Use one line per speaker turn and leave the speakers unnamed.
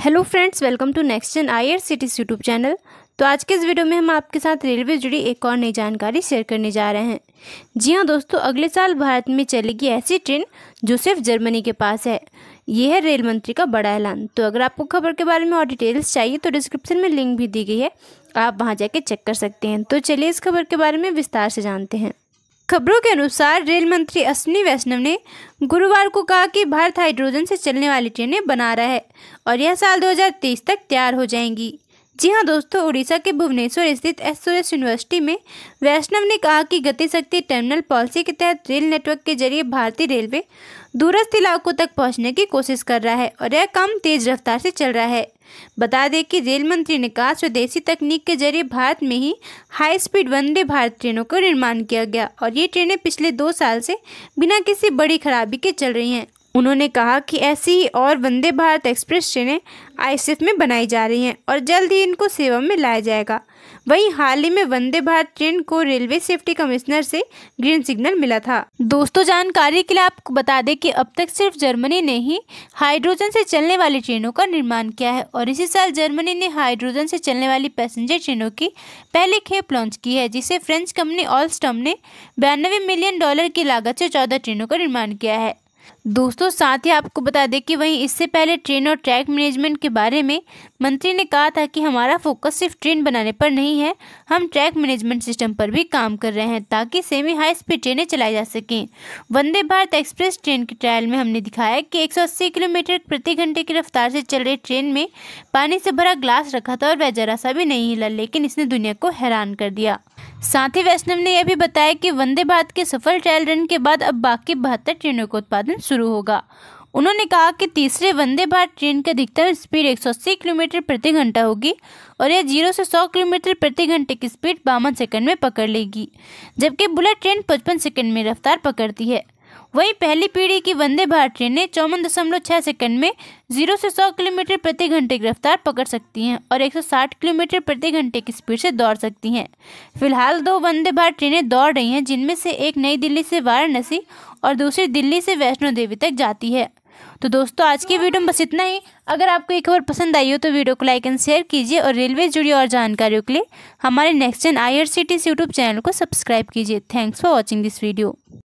hello friends welcome to next gen I R cities YouTube channel तो आज के इस वीडियो में हम आपके साथ रेलवे जुड़ी एक और नई जानकारी शेयर करने जा रहे हैं जी हाँ दोस्तों अगले साल भारत में चलेगी ऐसी ट्रेन जो सिर्फ जर्मनी के पास है यह है रेल मंत्री का बड़ा ऐलान तो अगर आपको खबर के बारे में और डिटेल्स चाहिए तो डिस्क्रिप्शन में लिंक भी दी गई है आप वहाँ जाके चेक कर सकते हैं तो चलिए इस खबर के बारे में विस्तार से जानते हैं खबरों के अनुसार रेल मंत्री अश्विनी वैष्णव ने गुरुवार को कहा कि भारत हाइड्रोजन से चलने वाली ट्रेनें बना रहा है और यह साल 2023 तक तैयार हो जाएंगी जी हाँ दोस्तों उड़ीसा के भुवनेश्वर स्थित एस सुरेश यूनिवर्सिटी में वैष्णव ने कहा कि गतिशक्ति टर्मिनल पॉलिसी के तहत रेल नेटवर्क के जरिए भारतीय रेलवे दूरस्थ इलाकों तक पहुंचने की कोशिश कर रहा है और यह काम तेज रफ्तार से चल रहा है बता दें कि रेल मंत्री ने कहा स्वदेशी तकनीक के जरिए भारत में ही हाई स्पीड वंदे भारत ट्रेनों का निर्माण किया गया और ये ट्रेनें पिछले दो साल से बिना किसी बड़ी खराबी के चल रही हैं उन्होंने कहा कि ऐसी ही और वंदे भारत एक्सप्रेस ट्रेनें आईसीएफ में बनाई जा रही हैं और जल्द ही इनको सेवा में लाया जाएगा वहीं हाल ही में वंदे भारत ट्रेन को रेलवे सेफ्टी कमिश्नर से ग्रीन सिग्नल मिला था दोस्तों जानकारी के लिए आपको बता दें कि अब तक सिर्फ जर्मनी ने ही हाइड्रोजन से चलने वाली ट्रेनों का निर्माण किया है और इसी साल जर्मनी ने हाइड्रोजन से चलने वाली पैसेंजर ट्रेनों की पहली खेप लॉन्च की है जिसे फ्रेंच कंपनी ऑलस्टम ने बयानवे मिलियन डॉलर की लागत से चौदह ट्रेनों का निर्माण किया है दोस्तों साथ ही आपको बता दें कि वहीं इससे पहले ट्रेन और ट्रैक मैनेजमेंट के बारे में मंत्री ने कहा था कि हमारा फोकस सिर्फ ट्रेन बनाने पर नहीं है हम ट्रैक मैनेजमेंट सिस्टम पर भी काम कर रहे हैं ताकि सेमी हाई स्पीड ट्रेनें चलाई जा सकें वंदे भारत एक्सप्रेस ट्रेन के ट्रायल में हमने दिखाया कि एक किलोमीटर प्रति घंटे की रफ्तार से चल रही ट्रेन में पानी से भरा ग्लास रखा था और वह जरा सा भी नहीं हिला लेकिन इसने दुनिया को हैरान कर दिया साथ ही वैष्णव ने यह भी बताया कि वंदे भारत के सफल ट्रायल रन के बाद अब बाकी बहत्तर ट्रेनों का उत्पादन शुरू होगा उन्होंने कहा कि तीसरे वंदे भारत ट्रेन की अधिकतम स्पीड 180 किलोमीटर प्रति घंटा होगी और यह जीरो से 100 किलोमीटर प्रति घंटे की स्पीड बावन सेकंड में पकड़ लेगी जबकि बुलेट ट्रेन पचपन सेकंड में रफ्तार पकड़ती है वहीं पहली पीढ़ी की वंदे भारत ट्रेनें चौवन दशमलव छः सेकेंड में जीरो से सौ किलोमीटर प्रति घंटे की रफ्तार पकड़ सकती हैं और एक सौ साठ किलोमीटर प्रति घंटे की स्पीड से दौड़ सकती हैं फिलहाल दो वंदे भारत ट्रेनें दौड़ रही हैं जिनमें से एक नई दिल्ली से वाराणसी और दूसरी दिल्ली से वैष्णो देवी तक जाती है तो दोस्तों आज की वीडियो में बस इतना ही अगर आपको ये खबर पसंद आई हो तो वीडियो को लाइक एंड शेयर कीजिए और रेलवे जुड़ी और जानकारियों के लिए हमारे next gen I YouTube channel को सब्सक्राइब कीजिए thanks for watching this video